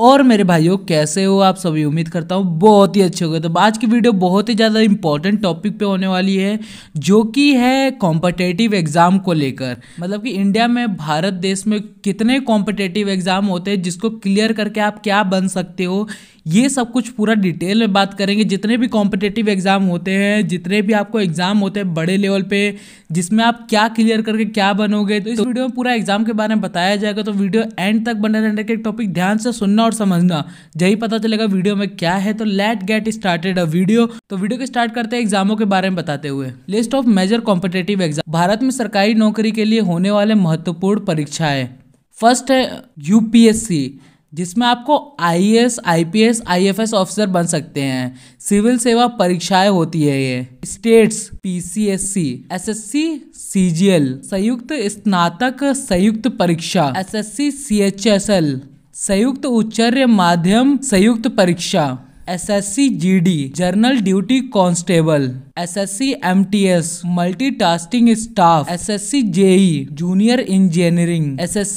और मेरे भाइयों कैसे हो आप सभी उम्मीद करता हूँ बहुत ही अच्छे हो गए तो आज की वीडियो बहुत ही ज़्यादा इंपॉर्टेंट टॉपिक पे होने वाली है जो कि है कॉम्पिटेटिव एग्ज़ाम को लेकर मतलब कि इंडिया में भारत देश में कितने कॉम्पिटेटिव एग्ज़ाम होते हैं जिसको क्लियर करके आप क्या बन सकते हो ये सब कुछ पूरा डिटेल में बात करेंगे जितने भी कॉम्पिटेटिव एग्ज़ाम होते हैं जितने भी आपको एग्ज़ाम होते हैं बड़े लेवल पे जिसमें आप क्या क्लियर करके क्या बनोगे तो इस वीडियो में पूरा एग्ज़ाम के बारे में बताया जाएगा तो वीडियो एंड तक बने रहने के टॉपिक ध्यान से सुनना सुनना और समझना यही पता चलेगा वीडियो में क्या है तो let get started a video तो वीडियो के स्टार्ट करते हैं एग्जामों के बारे में बताते हुए list of major competitive exam भारत में सरकारी नौकरी के लिए होने वाले महत्वपूर्ण परीक्षाएं फर्स्ट है यूपीएससी जिसमें आपको I S I P S I F S officer बन सकते हैं सिविल सेवा परीक्षाएं होती है ये states P C S C S S C C G L संयुक्त स्नातक संयुक्त परीक्षा S S C C H S L संयुक्त उच्चर्य माध्यम संयुक्त परीक्षा G D general duty constable S multi tasking staff C JE junior engineering S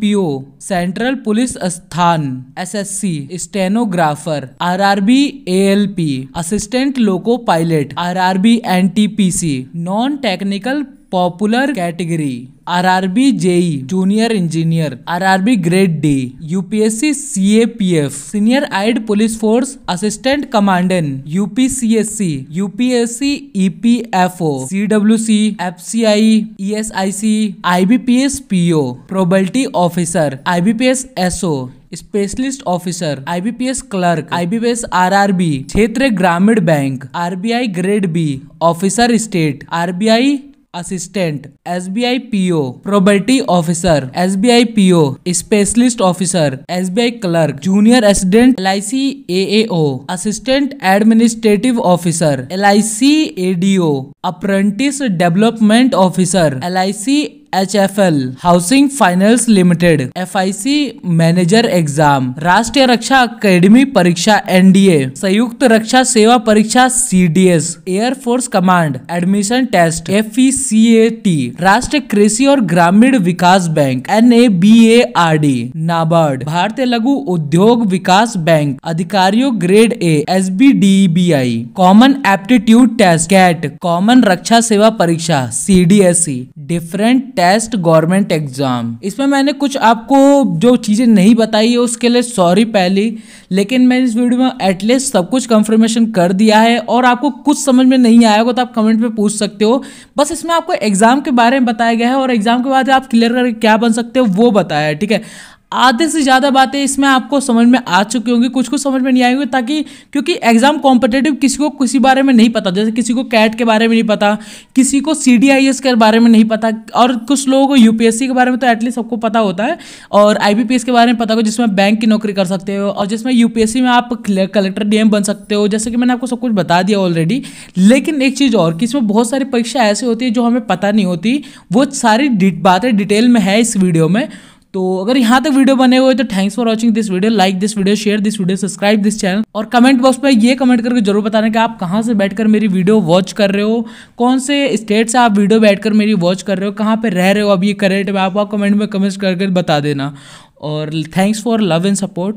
P O central police स्थान S S C stenographer R R B A L P assistant loco pilot R R B N T P C non technical popular category R R B JE junior engineer R R B grade D UPSC F senior aid police force assistant commandant C S UPCSC UPSC I B P S P PO probationary officer I B P S SO specialist officer IBPS clerk IBPS RRB क्षेत्र ग्रामीण bank RBI grade B officer state RBI assistant S B I P O probationary officer S B I P O specialist officer S B I clerk junior assistant L I C A A O assistant administrative officer L I C A D O apprentice development officer L I C H F L housing finance limited F I C manager exam राष्ट्रीय रक्षा academy परीक्षा N D A संयुक्त रक्षा सेवा परीक्षा C D S air force common admission test F E C A T राष्ट्रीय कृषि और ग्रामीण विकास bank N A B A R D NABARD भारतीय लघु उद्योग विकास बैंक अधिकारियों grade A S B D B I common aptitude test CAT common रक्षा सेवा परीक्षा C D S C different test government exam इसमें मैंने कुछ आपको जो चीज़ें नहीं बताई है उसके लिए सॉरी पहली लेकिन मैंने इस वीडियो में एटलीस्ट सब कुछ कंफर्मेशन कर दिया है और आपको कुछ समझ में नहीं आया होगा तो आप कमेंट में पूछ सकते हो बस इसमें आपको एग्जाम के बारे में बताया गया है और एग्जाम के बाद आप क्लियर करके क्या बन सकते हो वो बताया है ठीक है आधे से ज़्यादा बातें इसमें आपको समझ में आ चुकी होंगी कुछ कुछ समझ में नहीं आएंगे ताकि क्योंकि एग्जाम कॉम्पिटेटिव किसी को किसी बारे में नहीं पता जैसे किसी को कैट के बारे में नहीं पता किसी को सी के बारे में नहीं पता और कुछ लोगों को यूपीएससी के बारे में तो एटलीस्ट सबको पता होता है और एस के बारे में पता हो जिसमें बैंक की नौकरी कर सकते हो और जिसमें सी में आप कलेक्टर एम बन सकते हो जैसे कि मैंने आपको सब कुछ बता दिया ऑलरेडी लेकिन एक चीज़ और कि इसमें बहुत सारी परीक्षा ऐसी होती है जो हमें पता नहीं होती वो सारी बातें डिटेल में है इस वीडियो में तो अगर यहाँ तक वीडियो बने हुए तो thanks for watching this video like this video share this video subscribe this channel और कमेंट बॉक्स में ये कमेंट करके जरूर बताना कि आप कहाँ से बैठकर मेरी वीडियो वॉच कर रहे हो कौन से स्टेट से आप वीडियो बैठकर मेरी वॉच कर रहे हो कहाँ पर रह रहे हो अभी ये करेंट में आप कमेंट में कमेंट करके बता देना और thanks for love and support